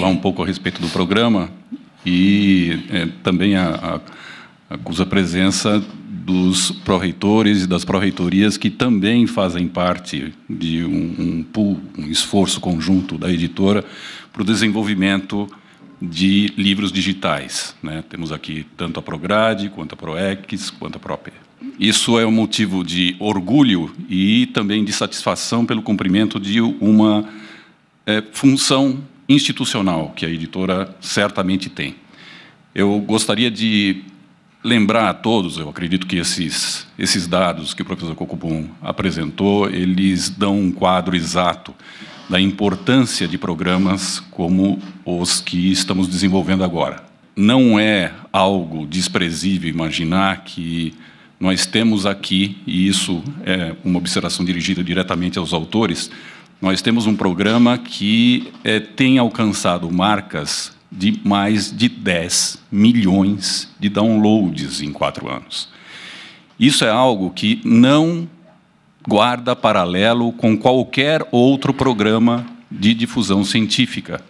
falar um pouco a respeito do programa e é, também a, a, a presença dos pró-reitores e das pró-reitorias que também fazem parte de um, um um esforço conjunto da editora para o desenvolvimento de livros digitais. Né? Temos aqui tanto a Prograde, quanto a Proex, quanto a Prop. Isso é um motivo de orgulho e também de satisfação pelo cumprimento de uma é, função institucional que a editora certamente tem. Eu gostaria de lembrar a todos, eu acredito que esses, esses dados que o professor Cocubum apresentou, eles dão um quadro exato da importância de programas como os que estamos desenvolvendo agora. Não é algo desprezível imaginar que nós temos aqui, e isso é uma observação dirigida diretamente aos autores, nós temos um programa que é, tem alcançado marcas de mais de 10 milhões de downloads em quatro anos. Isso é algo que não guarda paralelo com qualquer outro programa de difusão científica.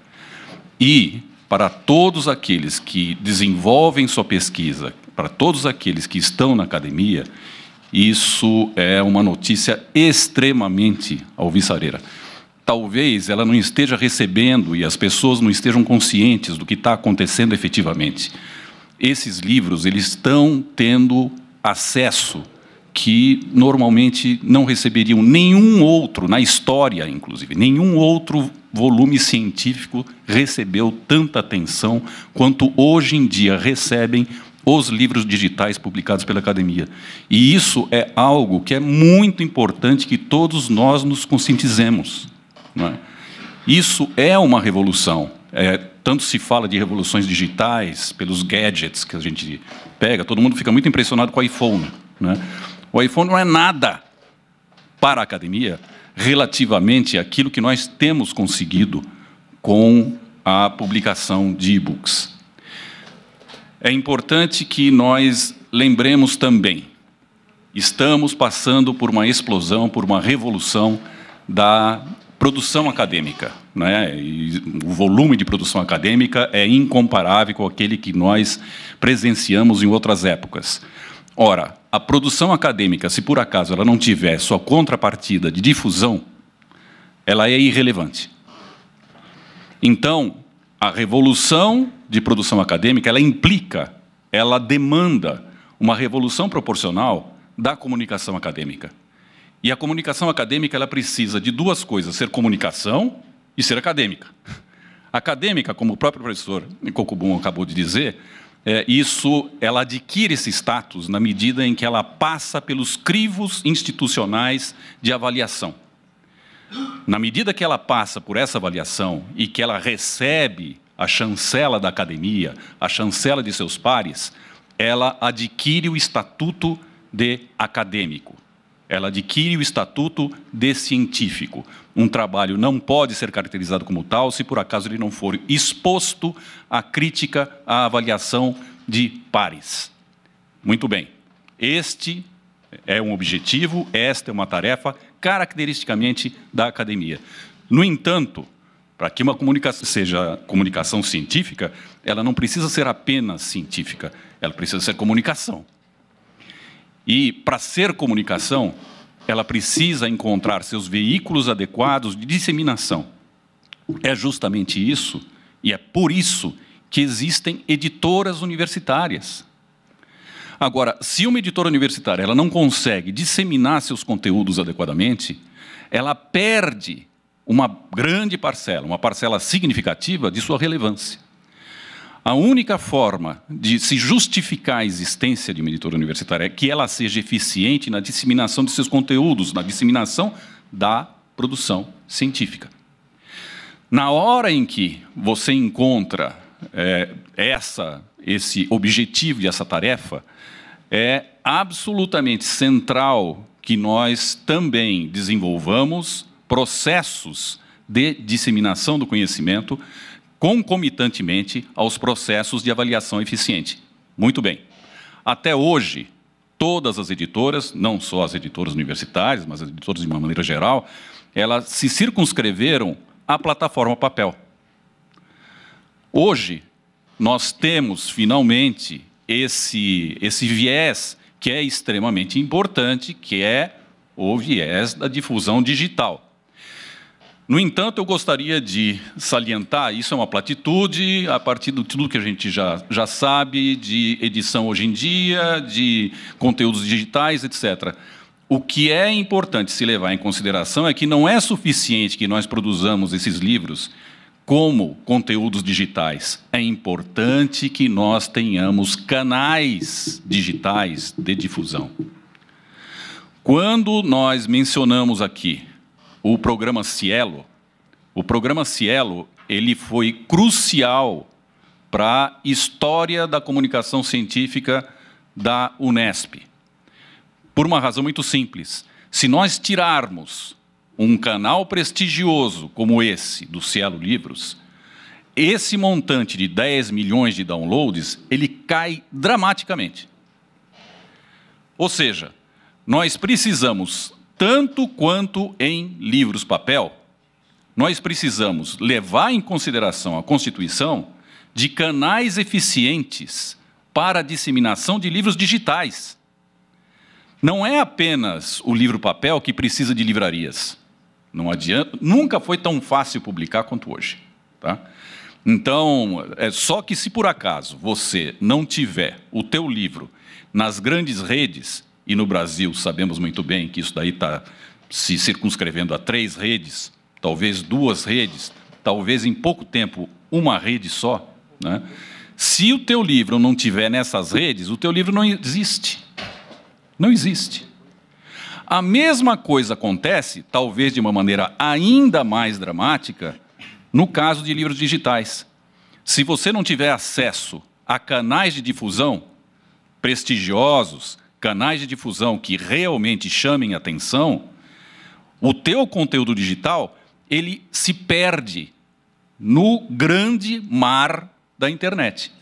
E, para todos aqueles que desenvolvem sua pesquisa, para todos aqueles que estão na academia, isso é uma notícia extremamente alvissareira talvez ela não esteja recebendo e as pessoas não estejam conscientes do que está acontecendo efetivamente. Esses livros eles estão tendo acesso que normalmente não receberiam nenhum outro na história, inclusive nenhum outro volume científico recebeu tanta atenção quanto hoje em dia recebem os livros digitais publicados pela academia. E isso é algo que é muito importante que todos nós nos conscientizemos é? Isso é uma revolução. É, tanto se fala de revoluções digitais, pelos gadgets que a gente pega, todo mundo fica muito impressionado com o iPhone. Né? O iPhone não é nada para a academia relativamente àquilo que nós temos conseguido com a publicação de e-books. É importante que nós lembremos também, estamos passando por uma explosão, por uma revolução da produção acadêmica. Né? E o volume de produção acadêmica é incomparável com aquele que nós presenciamos em outras épocas. Ora, a produção acadêmica, se por acaso ela não tiver sua contrapartida de difusão, ela é irrelevante. Então, a revolução de produção acadêmica, ela implica, ela demanda uma revolução proporcional da comunicação acadêmica. E a comunicação acadêmica ela precisa de duas coisas: ser comunicação e ser acadêmica. Acadêmica, como o próprio professor Cocubum acabou de dizer, é, isso ela adquire esse status na medida em que ela passa pelos crivos institucionais de avaliação. Na medida que ela passa por essa avaliação e que ela recebe a chancela da academia, a chancela de seus pares, ela adquire o estatuto de acadêmico. Ela adquire o estatuto de científico. Um trabalho não pode ser caracterizado como tal se por acaso ele não for exposto à crítica, à avaliação de pares. Muito bem. Este é um objetivo, esta é uma tarefa caracteristicamente da academia. No entanto, para que uma comunicação seja comunicação científica, ela não precisa ser apenas científica, ela precisa ser comunicação. E para ser comunicação, ela precisa encontrar seus veículos adequados de disseminação. É justamente isso, e é por isso que existem editoras universitárias. Agora, se uma editora universitária ela não consegue disseminar seus conteúdos adequadamente, ela perde uma grande parcela, uma parcela significativa de sua relevância. A única forma de se justificar a existência de uma editora universitária é que ela seja eficiente na disseminação de seus conteúdos, na disseminação da produção científica. Na hora em que você encontra é, essa, esse objetivo e essa tarefa, é absolutamente central que nós também desenvolvamos processos de disseminação do conhecimento concomitantemente aos processos de avaliação eficiente. Muito bem. Até hoje, todas as editoras, não só as editoras universitárias, mas as editoras de uma maneira geral, elas se circunscreveram à plataforma papel. Hoje, nós temos finalmente esse, esse viés que é extremamente importante, que é o viés da difusão digital. No entanto, eu gostaria de salientar, isso é uma platitude, a partir de tudo que a gente já, já sabe, de edição hoje em dia, de conteúdos digitais, etc. O que é importante se levar em consideração é que não é suficiente que nós produzamos esses livros como conteúdos digitais. É importante que nós tenhamos canais digitais de difusão. Quando nós mencionamos aqui o programa Cielo, o programa Cielo, ele foi crucial para a história da comunicação científica da Unesp. Por uma razão muito simples. Se nós tirarmos um canal prestigioso como esse do Cielo Livros, esse montante de 10 milhões de downloads, ele cai dramaticamente. Ou seja, nós precisamos tanto quanto em livros papel, nós precisamos levar em consideração a Constituição de canais eficientes para a disseminação de livros digitais. Não é apenas o livro papel que precisa de livrarias. Não adianta, nunca foi tão fácil publicar quanto hoje, tá? Então, é só que se por acaso você não tiver o teu livro nas grandes redes, e no Brasil, sabemos muito bem que isso daí está se circunscrevendo a três redes, talvez duas redes, talvez em pouco tempo uma rede só. Né? Se o teu livro não tiver nessas redes, o teu livro não existe. Não existe. A mesma coisa acontece, talvez de uma maneira ainda mais dramática, no caso de livros digitais. Se você não tiver acesso a canais de difusão prestigiosos, canais de difusão que realmente chamem atenção, o teu conteúdo digital, ele se perde no grande mar da internet.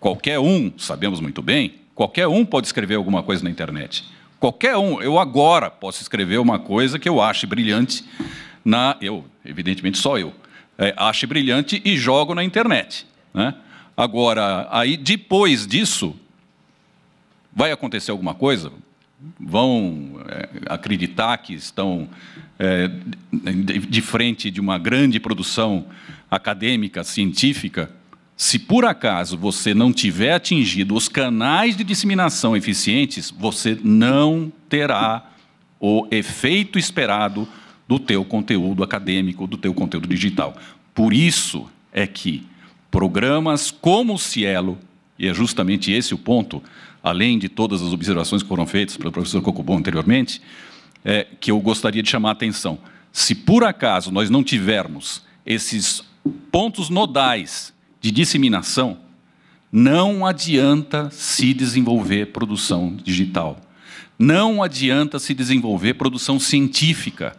Qualquer um, sabemos muito bem, qualquer um pode escrever alguma coisa na internet. Qualquer um, eu agora posso escrever uma coisa que eu ache brilhante na eu, evidentemente só eu, é, ache brilhante e jogo na internet, né? Agora, aí depois disso, vai acontecer alguma coisa? Vão é, acreditar que estão é, de frente de uma grande produção acadêmica, científica? Se por acaso você não tiver atingido os canais de disseminação eficientes, você não terá o efeito esperado do teu conteúdo acadêmico, do teu conteúdo digital. Por isso é que programas como o Cielo, e é justamente esse o ponto, além de todas as observações que foram feitas pelo professor Cocobon anteriormente, é, que eu gostaria de chamar a atenção. Se por acaso nós não tivermos esses pontos nodais de disseminação, não adianta se desenvolver produção digital. Não adianta se desenvolver produção científica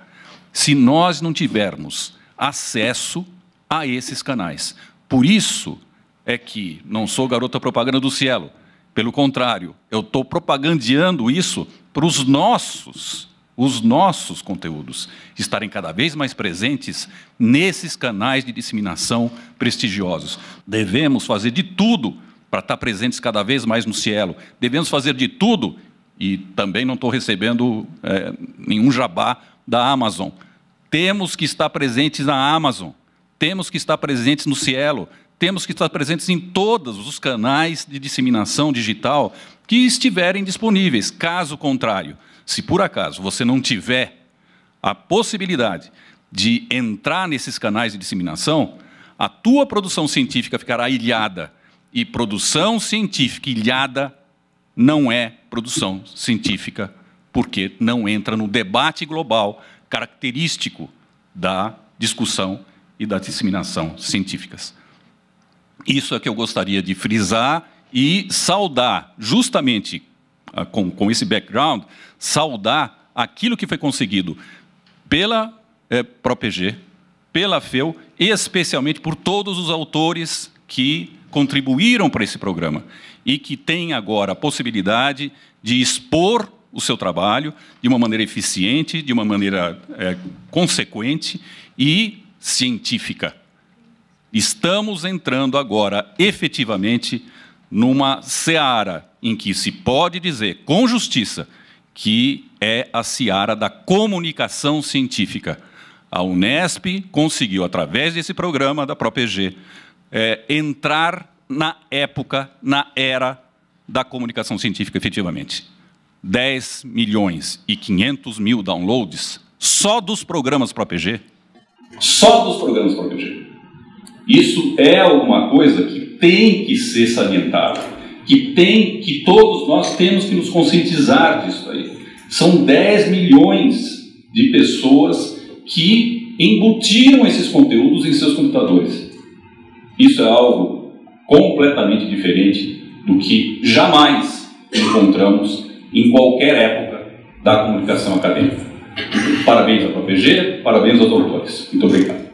se nós não tivermos acesso a esses canais. Por isso é que não sou garota propaganda do cielo, pelo contrário, eu estou propagandeando isso para os nossos, os nossos conteúdos estarem cada vez mais presentes nesses canais de disseminação prestigiosos. Devemos fazer de tudo para estar tá presentes cada vez mais no Cielo. Devemos fazer de tudo, e também não estou recebendo é, nenhum jabá da Amazon. Temos que estar presentes na Amazon, temos que estar presentes no Cielo, temos que estar presentes em todos os canais de disseminação digital que estiverem disponíveis. Caso contrário, se por acaso você não tiver a possibilidade de entrar nesses canais de disseminação, a tua produção científica ficará ilhada. E produção científica ilhada não é produção científica, porque não entra no debate global característico da discussão e da disseminação científicas. Isso é que eu gostaria de frisar e saudar, justamente ah, com, com esse background, saudar aquilo que foi conseguido pela é, eh, ProPG, pela FEU e especialmente por todos os autores que contribuíram para esse programa e que têm agora a possibilidade de expor o seu trabalho de uma maneira eficiente, de uma maneira é, consequente e científica. Estamos entrando agora, efetivamente, numa seara em que se pode dizer, com justiça, que é a seara da comunicação científica. A Unesp conseguiu, através desse programa da ProPG, é, entrar na época, na era da comunicação científica, efetivamente. 10 milhões e 500 mil downloads só dos programas ProPG. Só dos programas ProPG. Isso é uma coisa que tem que ser salientada, que tem que todos nós temos que nos conscientizar disso aí. São 10 milhões de pessoas que embutiram esses conteúdos em seus computadores. Isso é algo completamente diferente do que jamais encontramos em qualquer época da comunicação acadêmica. Parabéns à PPG, parabéns aos autores. Muito obrigado.